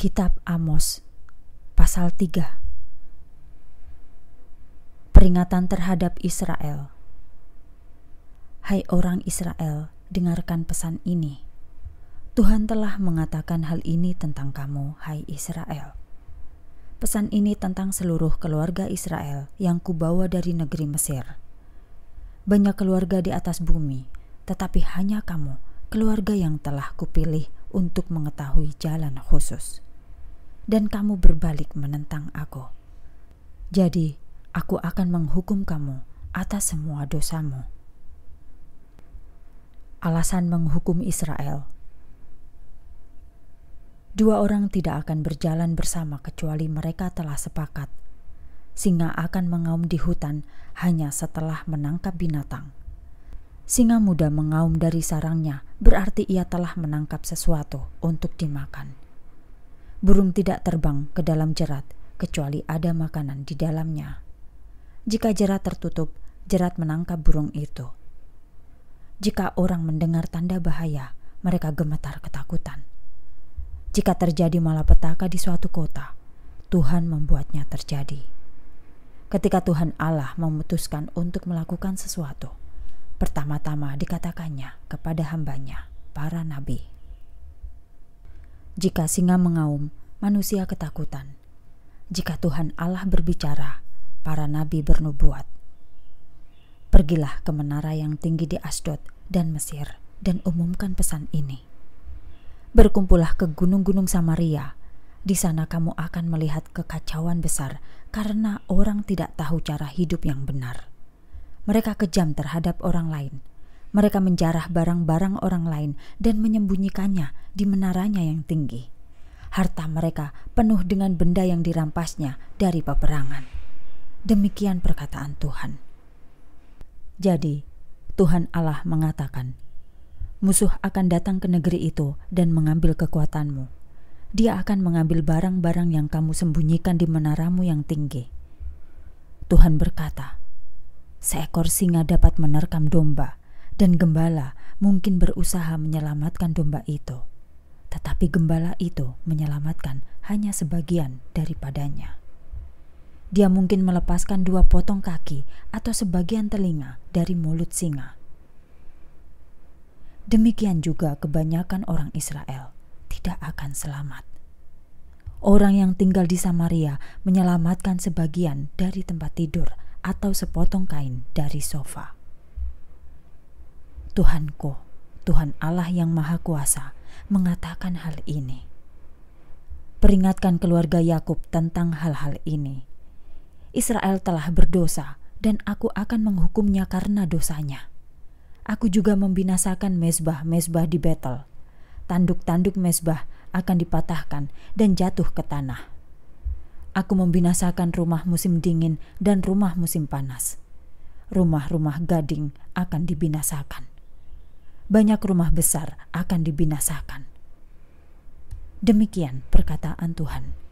Kitab Amos pasal 3 Peringatan terhadap Israel Hai orang Israel, dengarkan pesan ini. Tuhan telah mengatakan hal ini tentang kamu, hai Israel. Pesan ini tentang seluruh keluarga Israel yang kubawa dari negeri Mesir. Banyak keluarga di atas bumi, tetapi hanya kamu, keluarga yang telah kupilih untuk mengetahui jalan khusus dan kamu berbalik menentang aku. Jadi, aku akan menghukum kamu atas semua dosamu. Alasan menghukum Israel Dua orang tidak akan berjalan bersama kecuali mereka telah sepakat. Singa akan mengaum di hutan hanya setelah menangkap binatang. Singa muda mengaum dari sarangnya berarti ia telah menangkap sesuatu untuk dimakan burung tidak terbang ke dalam jerat kecuali ada makanan di dalamnya. Jika jerat tertutup, jerat menangkap burung itu. Jika orang mendengar tanda bahaya, mereka gemetar ketakutan. Jika terjadi malapetaka di suatu kota, Tuhan membuatnya terjadi. Ketika Tuhan Allah memutuskan untuk melakukan sesuatu, pertama-tama dikatakannya kepada hambanya, para nabi. Jika singa mengaum, manusia ketakutan. Jika Tuhan Allah berbicara, para nabi bernubuat. Pergilah ke menara yang tinggi di Asdod dan Mesir dan umumkan pesan ini. Berkumpullah ke gunung-gunung Samaria. Di sana kamu akan melihat kekacauan besar karena orang tidak tahu cara hidup yang benar. Mereka kejam terhadap orang lain mereka menjarah barang-barang orang lain dan menyembunyikannya di menaranya yang tinggi. Harta mereka penuh dengan benda yang dirampasnya dari peperangan. Demikian perkataan Tuhan. Jadi, Tuhan Allah mengatakan, "Musuh akan datang ke negeri itu dan mengambil kekuatanmu. Dia akan mengambil barang-barang yang kamu sembunyikan di menaramu yang tinggi." Tuhan berkata, "Seekor singa dapat menerkam domba." dan gembala mungkin berusaha menyelamatkan domba itu, tetapi gembala itu menyelamatkan hanya sebagian daripadanya. Dia mungkin melepaskan dua potong kaki atau sebagian telinga dari mulut singa. Demikian juga kebanyakan orang Israel tidak akan selamat. Orang yang tinggal di Samaria menyelamatkan sebagian dari tempat tidur atau sepotong kain dari sofa. Tuhanku, Tuhan Allah yang Maha Kuasa, mengatakan hal ini. Peringatkan keluarga Yakub tentang hal-hal ini. Israel telah berdosa, dan aku akan menghukumnya karena dosanya. Aku juga membinasakan mesbah-mesbah di Betel. Tanduk-tanduk mesbah akan dipatahkan dan jatuh ke tanah. Aku membinasakan rumah musim dingin dan rumah musim panas rumah-rumah gading akan dibinasakan banyak rumah besar akan dibinasakan. Demikian perkataan Tuhan.